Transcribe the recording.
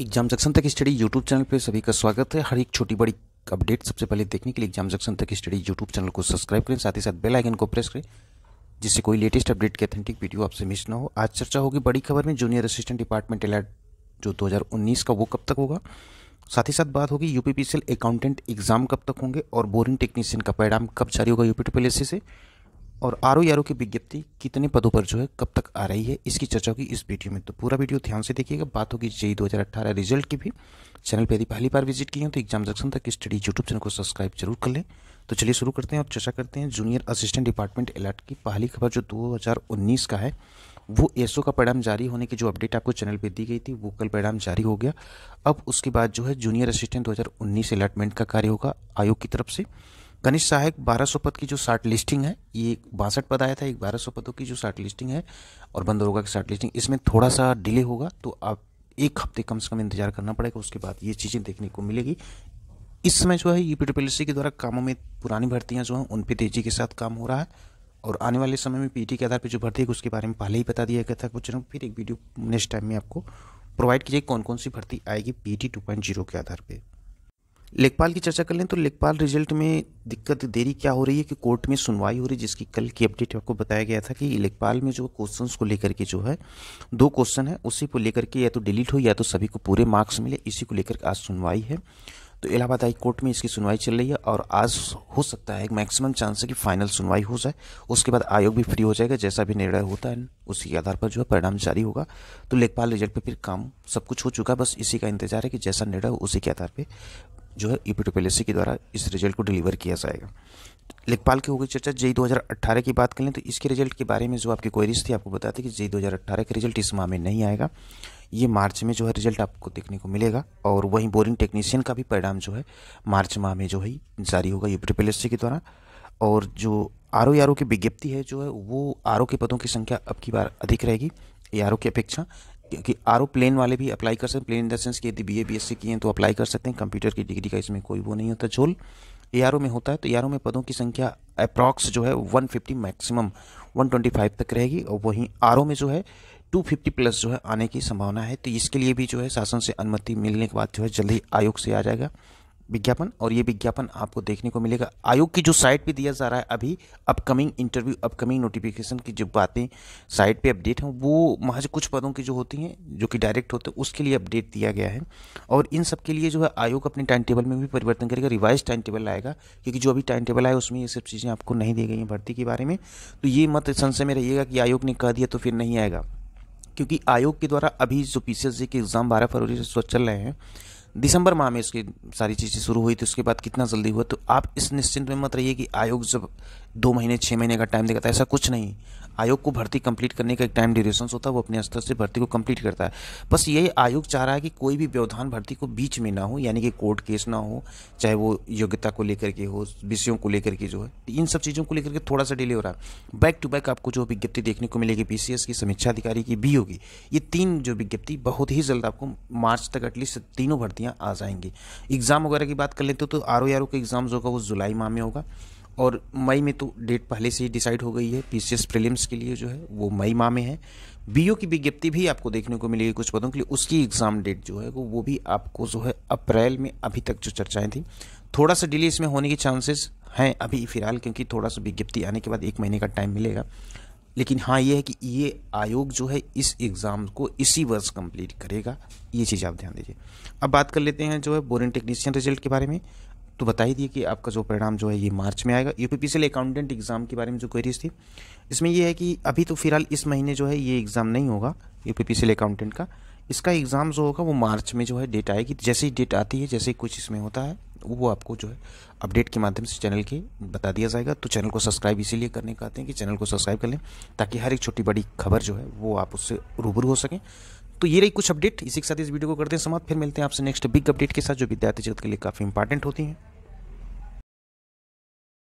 exam junction तक study YouTube channel पर सभी का स्वागत है हर एक छोटी बड़ी अपडेट सबसे पहले देखने के लिए एग्जाम जंक्शन तक स्टडी यूट्यूब चैनल को सब्सक्राइब करें साथ ही साथ बेल आइकन को प्रेस करें जिससे कोई लेटेस्ट अपडेट की अथेंटिक वीडियो आपसे मिस ना हो आज चर्चा होगी बड़ी खबर में जूनियर असिस्टेंट डिपार्टमेंट एलर्ट जो दो का वो कब तक होगा साथ ही साथ बात होगी यूपीपीसीएल अकाउंटेंट एग्जाम कब तक होंगे और बोरिंग टेक्नीशियन का परिणाम कब जारी होगा यूपी से और आर ओ आर ओ की विज्ञप्ति कितने पदों पर जो है कब तक आ रही है इसकी चर्चा होगी इस वीडियो में तो पूरा वीडियो ध्यान से देखिएगा बात होगी जेई 2018 रिजल्ट की भी चैनल पर यदि पहली बार विजिट किए हैं तो एग्जाम जंक्शन तक स्टडी यूट्यूब चैनल को सब्सक्राइब जरूर कर लें तो चलिए शुरू करते हैं और चर्चा करते हैं जूनियर असिस्टेंट डिपार्टमेंट अलर्ट की पहली खबर जो उन्नीस का है वो एसओ का परिणाम जारी होने की जो अपडेट आपको चैनल पर दी गई थी वो कल परिणाम जारी हो गया अब उसके बाद जो है जूनियर असिस्टेंट उन्नीस अलाटमेंट का कार्य होगा आयोग की तरफ से कनिष्ठ सहायक बारह सौ पद की जो शार्ट लिस्टिंग है ये बासठ पद आया था एक बारह सौ पदों की जो शार्ट लिस्टिंग है और बंदरोगा की शार्ट लिस्टिंग इसमें थोड़ा सा डिले होगा तो आप एक हफ्ते कम से कम इंतजार करना पड़ेगा उसके बाद ये चीज़ें देखने को मिलेगी इस समय जो है यूपीडब्ल्यूसी के द्वारा कामों में पुरानी भर्तियां जो हैं उन पर तेज़ी के साथ काम हो रहा है और आने वाले समय में पीटी e के आधार पर जो भर्ती है उसके बारे में पहले ही बता दिया गया था कुछ फिर एक वीडियो नेक्स्ट टाइम में आपको प्रोवाइड की कौन कौन सी भर्ती आएगी पीटी 2.0 e के आधार पर लेखपाल की चर्चा कर लें तो लेखपाल रिजल्ट में दिक्कत देरी क्या हो रही है कि कोर्ट में सुनवाई हो रही है जिसकी कल की अपडेट आपको बताया गया था कि लेखपाल में जो क्वेश्चन को लेकर के जो है दो क्वेश्चन है उसी को लेकर के या तो डिलीट हो या तो सभी को पूरे मार्क्स मिले इसी को लेकर आज सुनवाई है तो इलाहाबाद हाई कोर्ट में इसकी सुनवाई चल रही है और आज हो सकता है मैक्सिमम चांस है कि फाइनल सुनवाई हो जाए उसके बाद आयोग भी फ्री हो जाएगा जैसा भी निर्णय होता है उसी के आधार पर जो है परिणाम जारी होगा तो लेखपाल रिजल्ट पर फिर काम सब कुछ हो चुका है बस इसी का इंतजार है कि जैसा निर्णय हो उसी के आधार पर जो है पी के द्वारा इस रिजल्ट को डिलीवर किया जाएगा लेखपाल की हो गई चर्चा जई 2018 की बात करें तो इसके रिजल्ट के बारे में जो आपकी क्वेरीज थी आपको बता दें कि जई 2018 का रिजल्ट इस माह में नहीं आएगा ये मार्च में जो है रिजल्ट आपको देखने को मिलेगा और वहीं बोरिंग टेक्नीशियन का भी परिणाम जो है मार्च माह में जो है जारी होगा पी के द्वारा और जो आर ओ आर ओ की विज्ञप्ति है जो है वो आर के पदों की संख्या अब की बार अधिक रहेगी ए आर की अपेक्षा क्योंकि आर प्लेन वाले भी अप्लाई कर सकते हैं प्लेन इन द सेंस कि यदि B A B S C किए हैं तो अप्लाई कर सकते हैं कंप्यूटर की डिग्री का इसमें कोई वो नहीं होता झोल ए आर ओ में होता है तो ए में पदों की संख्या अप्रॉक्स जो है one fifty maximum one twenty five तक रहेगी और वहीं आर ओ में जो है टू फिफ्टी प्लस जो है आने की संभावना है तो इसके लिए भी जो है शासन से अनुमति मिलने के बाद जो है जल्दी आयोग से आ जाएगा विज्ञापन और ये विज्ञापन आपको देखने को मिलेगा आयोग की जो साइट पे दिया जा रहा है अभी अपकमिंग इंटरव्यू अपकमिंग नोटिफिकेशन की जो बातें साइट पे अपडेट हैं वो महज कुछ पदों की जो होती हैं जो कि डायरेक्ट होते हैं उसके लिए अपडेट दिया गया है और इन सब के लिए जो है आयोग अपने टाइम टेबल में भी परिवर्तन करेगा रिवाइज टाइम टेबल आएगा क्योंकि जो अभी टाइम टेबल आया उसमें ये सब चीज़ें आपको नहीं दी गई हैं भर्ती के बारे में तो ये मत संशय में रहिएगा कि आयोग ने कह दिया तो फिर नहीं आएगा क्योंकि आयोग के द्वारा अभी जो पी के एग्ज़ाम बारह फरवरी से चल रहे हैं दिसंबर माह में उसकी सारी चीज़ें शुरू हुई थी उसके बाद कितना जल्दी हुआ तो आप इस निश्चिंत में मत रहिए कि आयोग जब दो महीने छः महीने का टाइम देता है ऐसा कुछ नहीं आयोग को भर्ती कंप्लीट करने का एक टाइम ड्यूरेशन होता है वो अपने स्तर से भर्ती को कंप्लीट करता है बस यही आयोग चाह रहा है कि कोई भी व्यवधान भर्ती को बीच में ना हो यानी कि कोर्ट केस ना हो चाहे वो योग्यता को लेकर के हो विषयों को लेकर के जो है इन सब चीज़ों को लेकर के थोड़ा सा डिले हो रहा है बैक टू बैक आपको जो विज्ञप्ति देखने को मिलेगी पी की समीक्षा अधिकारी की भी होगी ये तीन जो विज्ञप्ति बहुत ही जल्द आपको मार्च तक एटलीस्ट तीनों भर्तियाँ आ जाएंगी एग्ज़ाम वगैरह की बात कर लेते हो तो आर ओ e के जो होगा वो जुलाई माह में होगा और मई में तो डेट पहले से ही डिसाइड हो गई है पीसीएस प्रीलिम्स के लिए जो है वो मई माह में है बीओ की विज्ञप्ति भी आपको देखने को मिलेगी कुछ पदों के लिए उसकी एग्ज़ाम डेट जो है वो वो भी आपको जो है अप्रैल में अभी तक जो चर्चाएं थी थोड़ा सा डिले इसमें होने के चांसेस हैं अभी फिलहाल क्योंकि थोड़ा सा विज्ञप्ति आने के बाद एक महीने का टाइम मिलेगा लेकिन हाँ ये है कि ये आयोग जो है इस एग्ज़ाम को इसी वर्ष कंप्लीट करेगा ये चीज़ आप ध्यान दीजिए अब बात कर लेते हैं जो है बोरिंग टेक्नीशियन रिजल्ट के बारे में तो बता ही दिए कि आपका जो परिणाम जो है ये मार्च में आएगा यू पी अकाउंटेंट एग्ज़ाम के बारे में जो क्वेरीज थी इसमें यह है कि अभी तो फिलहाल इस महीने जो है ये एग्ज़ाम नहीं होगा यू पी अकाउंटेंट का इसका एग्ज़ाम जो होगा वो मार्च में जो है डेट आएगी जैसे ही डेट आती है जैसे ही कुछ इसमें होता है वो आपको जो है अपडेट के माध्यम से चैनल के बता दिया जाएगा तो चैनल को सब्सक्राइब इसीलिए करने आते हैं कि चैनल को सब्सक्राइब कर लें ताकि हर एक छोटी बड़ी खबर जो है वो आप उससे रूबरू हो सकें तो ये रही कुछ अपडेट इसी के साथ इस वीडियो को करते हैं समाप्त फिर मिलते हैं आपसे नेक्स्ट बिग अपडेट के साथ जो विद्यार्थी जगत के लिए काफ़ी इंपॉर्टेंट होती हैं